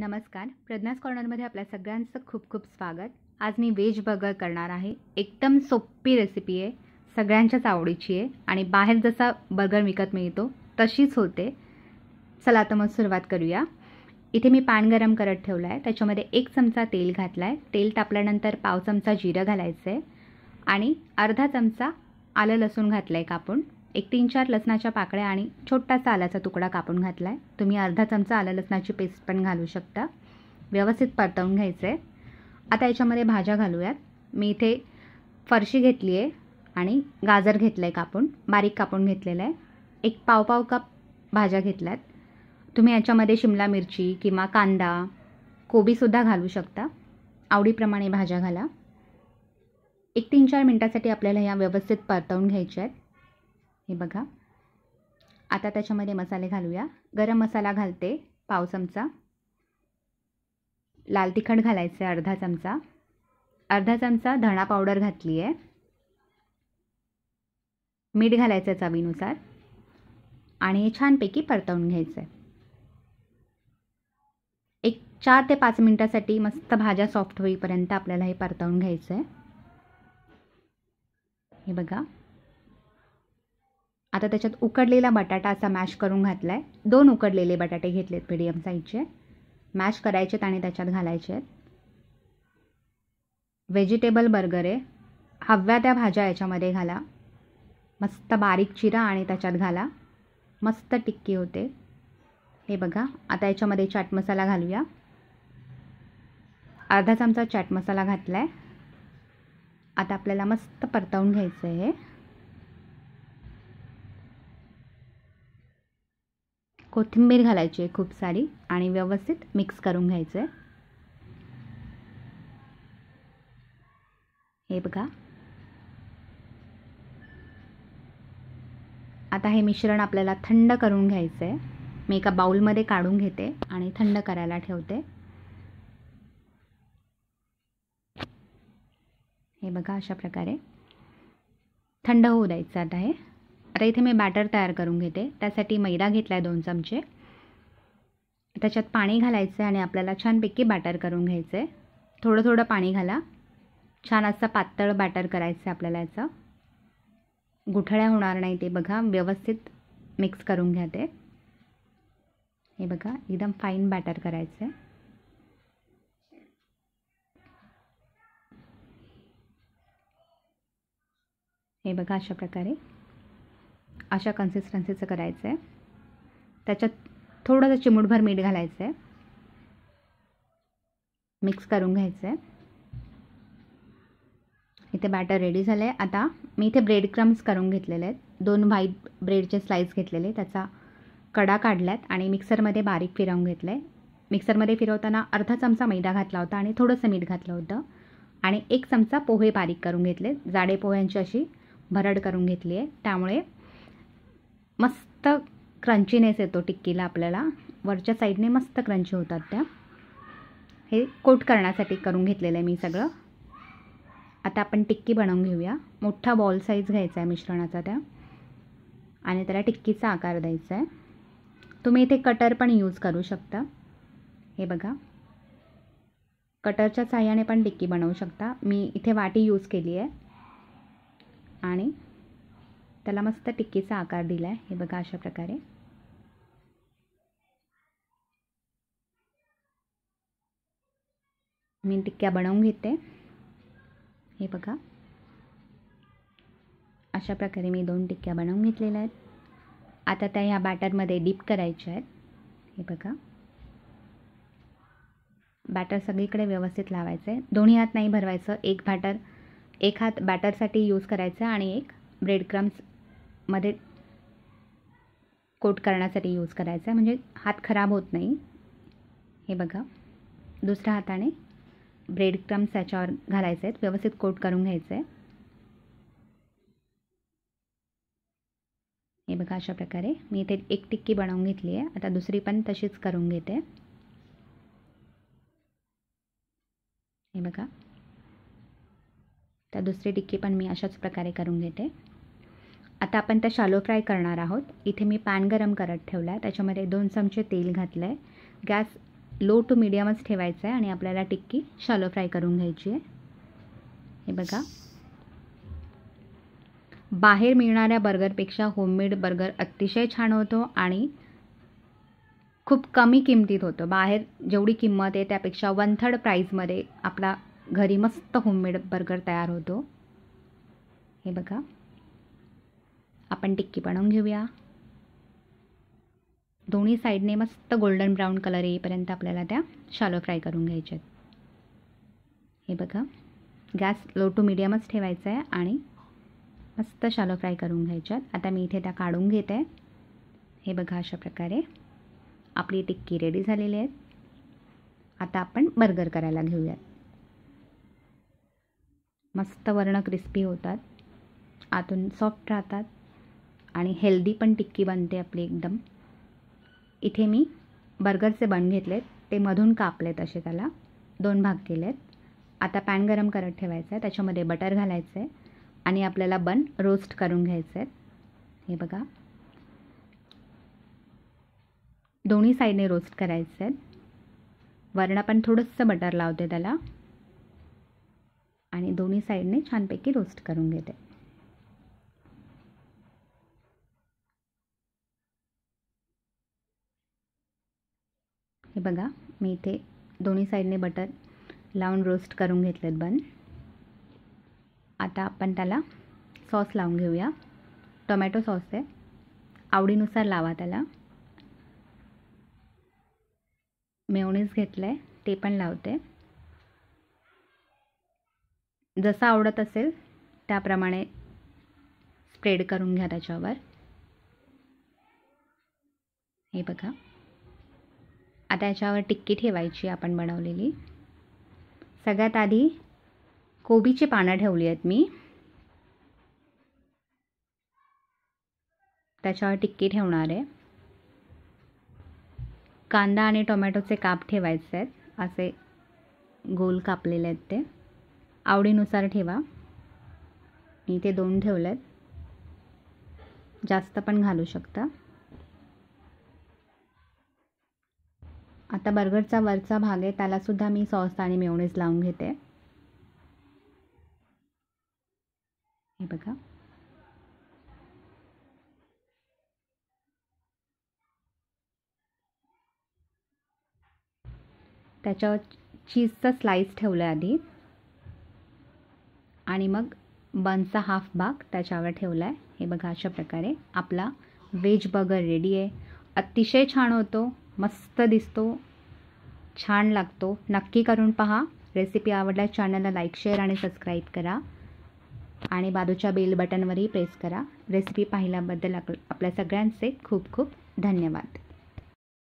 नमस्कार प्रज्ञास कॉर्नरमध्ये आपल्या सगळ्यांचं खूप खूप स्वागत आज मी वेज बर्गर करणार आहे एकदम सोपी रेसिपी आहे सगळ्यांच्याच आवडीची आहे आणि बाहेर जसा बर्गर विकत मिळतो तशीच होते चला तर मग सुरुवात करूया इथे मी पान गरम करत ठेवलं आहे त्याच्यामध्ये एक चमचा तेल घातला आहे तेल तापल्यानंतर पाव चमचा जिरं घालायचं आहे आणि अर्धा चमचा आलं लसूण घातलं आहे कापून एक तीन चार लसणाच्या पाकळ्या आणि छोटासा आल्याचा तुकडा कापून घातला आहे तुम्ही अर्धा चमचा आलं लसणाची पेस्ट पण घालू शकता व्यवस्थित परतवून घ्यायचं आहे आता याच्यामध्ये भाज्या घालूयात मी इथे फरशी घेतली आहे आणि गाजर घेतलं आहे कापून बारीक कापून घेतलेलं आहे एक पाव पाव कप भाज्या घेतल्या आहेत तुम्ही याच्यामध्ये शिमला मिरची किंवा कांदा कोबीसुद्धा घालू शकता आवडीप्रमाणे भाज्या घाला एक तीन चार मिनटासाठी आपल्याला ह्या व्यवस्थित परतवून घ्यायच्या आहेत हे बघा आता त्याच्यामध्ये मसाले घालूया गरम मसाला घालते पाव चमचा लाल तिखट घालायचं आहे अर्धा चमचा अर्धा चमचा धणा पावडर घातली आहे मीठ घालायचं चवीनुसार आणि हे छानपैकी परतवून घ्यायचं आहे एक चार ते पाच मिनटासाठी मस्त भाज्या सॉफ्ट होईपर्यंत आपल्याला हे परतवून घ्यायचं आहे हे बघा आता त्याच्यात उकडलेला बटाटा असा मॅश करून घातला आहे दोन उकडलेले बटाटे घेतलेत मीडियम साईजचे मॅश आहेत आणि त्याच्यात घालायचे आहेत व्हेजिटेबल बर्गर आहे हव्या त्या भाज्या याच्यामध्ये घाला मस्त बारीक चिरा आणि त्याच्यात घाला मस्त टिक्की होते हे बघा आता याच्यामध्ये चाट मसाला घालूया अर्धा चमचा चाट मसाला घातला आहे आता आपल्याला मस्त परतवून घ्यायचं आहे कोथिंबीर घालायची आहे खूप सारी आणि व्यवस्थित मिक्स करून घ्यायचं आहे हे बघा आता हे मिश्रण आपल्याला थंड करून घ्यायचं आहे मी एका बाऊलमध्ये काढून घेते आणि थंड करायला ठेवते हे बघा अशा प्रकारे थंड होऊ द्यायचं आता हे आता इथे मी बॅटर तयार करून घेते त्यासाठी मैदा घेतला आहे दोन चमचे त्याच्यात पाणी घालायचं आहे आणि आपल्याला छानपैकी बॅटर करून घ्यायचं आहे थोडं थोडं पाणी घाला छान असं पातळ बॅटर करायचं आहे आपल्याला याचं गुठळ्या होणार नाही ते बघा व्यवस्थित मिक्स करून घ्या ते हे बघा एकदम फाईन बॅटर करायचं आहे हे बघा अशा प्रकारे अशा कन्सिस्टन्सीचं करायचं आहे त्याच्यात थोडंसं चिमूटभर मीठ घालायचं आहे मिक्स करून घ्यायचं आहे इथे बॅटर रेडी झालं आहे आता मी इथे ब्रेड क्रम्स करून घेतलेले आहेत दोन व्हाईट ब्रेडचे स्लाईस घेतलेले त्याचा कडा आहेत आणि मिक्सरमध्ये बारीक फिरवून घेतलं आहे मिक्सरमध्ये फिरवताना अर्धा चमचा मैदा घातला होता आणि थोडंसं मीठ घातलं होतं आणि एक चमचा पोहे बारीक करून घेतले जाडे पोह्यांची अशी भरड करून घेतली आहे त्यामुळे मस्त क्रंचीनेस येतो टिक्कीला आपल्याला वरच्या साईडने मस्त क्रंची होतात त्या हे कोट करण्यासाठी करून घेतलेलं आहे मी सगळं आता आपण टिक्की बनवून घेऊया मोठा बॉल साईज घ्यायचा आहे मिश्रणाचा त्या आणि त्याला टिक्कीचा आकार द्यायचा आहे तुम्ही इथे कटर पण यूज करू शकता हे बघा कटरच्या साह्याने पण टिक्की बनवू शकता मी इथे वाटी यूज केली आहे आणि त्याला मस्त टिक्कीचा आकार दिला आहे हे बघा अशा प्रकारे मी टिक्क्या बनवून घेते हे बघा अशा प्रकारे मी दोन टिक्क्या बनवून घेतलेल्या आहेत आता त्या ह्या बॅटरमध्ये डीप करायच्या आहेत हे बघा बॅटर सगळीकडे व्यवस्थित लावायचं आहे दोन्ही हात नाही भरवायचं एक बॅटर एक हात बॅटरसाठी यूज करायचा आणि एक ब्रेड क्रम्समध्ये कोट करण्यासाठी यूज करायचा आहे म्हणजे हात खराब होत नाही हे बघा दुसऱ्या हाताने ब्रेड क्रम्स याच्यावर घालायचे आहेत व्यवस्थित कोट करून घ्यायचं आहे हे बघा अशा प्रकारे मी इथे एक टिक्की बनवून घेतली आहे आता दुसरी पण तशीच करून घेते हे बघा तर दुसरी टिक्की पण मी अशाच प्रकारे करून घेते आता आपण त्या शालो फ्राय करणार आहोत इथे मी पॅन गरम करत ठेवला आहे त्याच्यामध्ये दोन चमचे तेल घातलं आहे गॅस लो टू मिडियमच ठेवायचा आहे आणि आपल्याला टिक्की शालो फ्राय करून घ्यायची आहे हे बघा बाहेर मिळणाऱ्या बर्गरपेक्षा होममेड बर्गर अतिशय छान होतो आणि खूप कमी किमतीत होतो बाहेर जेवढी किंमत आहे त्यापेक्षा वन थर्ड प्राईजमध्ये आपला घरी मस्त होममेड बर्गर तयार होतो हे बघा आपण टिक्की बनवून घेऊया दोन्ही साईडने मस्त गोल्डन ब्राऊन कलर येईपर्यंत आपल्याला त्या शालो फ्राय करून घ्यायच्यात हे बघा गॅस लो टू मिडियमच ठेवायचं आहे आणि मस्त शालो फ्राय करून घ्यायच्यात आता मी इथे त्या काढून घेते हे बघा अशा प्रकारे आपली टिक्की रेडी झालेली आहेत आता आपण बर्गर करायला घेऊयात मस्त वर्ण क्रिस्पी होतात आतून सॉफ्ट राहतात आणि हेल्दी पण टिक्की बनते आपली एकदम इथे मी बर्गरचे बन घेतलेत ते मधून कापलेत असे त्याला दोन भाग केलेत आता पॅन गरम करत ठेवायचं आहे त्याच्यामध्ये बटर घालायचं आहे आणि आपल्याला बन रोस्ट करून घ्यायचं आहेत हे बघा दोन्ही साईडने रोस्ट करायचे आहेत वर्ण पण थोडंसं बटर लावते त्याला आणि दोन्ही साईडने छानपैकी रोस्ट करून घेते हे बघा मी इथे दोन्ही साईडने बटर लावून रोस्ट करून घेतलेत बन आता आपण त्याला सॉस लावून घेऊया टोमॅटो सॉस आहे आवडीनुसार लावा त्याला मेवणीस घेतलं आहे ते पण लावते जसं आवडत असेल त्याप्रमाणे स्प्रेड करून घ्या त्याच्यावर हे बघा आता याच्यावर टिक्की ठेवायची आपण बनवलेली सगळ्यात आधी कोबीचे पानं ठेवली आहेत मी त्याच्यावर टिक्की ठेवणार आहे कांदा आणि टोमॅटोचे काप ठेवायचे आहेत असे गोल कापलेले आहेत ते आवडीनुसार ठेवा मी ते दोन ठेवले आहेत जास्त पण घालू शकता आता बर्गरचा वरचा भाग आहे त्यालासुद्धा मी सॉस आणि मेवणीस लावून घेते हे बघा त्याच्यावर चीजचा स्लाइस ठेवला आहे आधी आणि मग बनचा हाफ भाग त्याच्यावर ठेवला आहे हे बघा अशा प्रकारे आपला वेज बर्गर रेडी आहे अतिशय छान होतो मस्त दिसतो छान लागतो नक्की करून पहा रेसिपी आवडल्यास चॅनलला लाईक शेअर आणि सबस्क्राईब करा आणि बाजूच्या बेल बटनवरही प्रेस करा रेसिपी पाहिल्याबद्दल आपल्या सगळ्यांचे खूप खूप धन्यवाद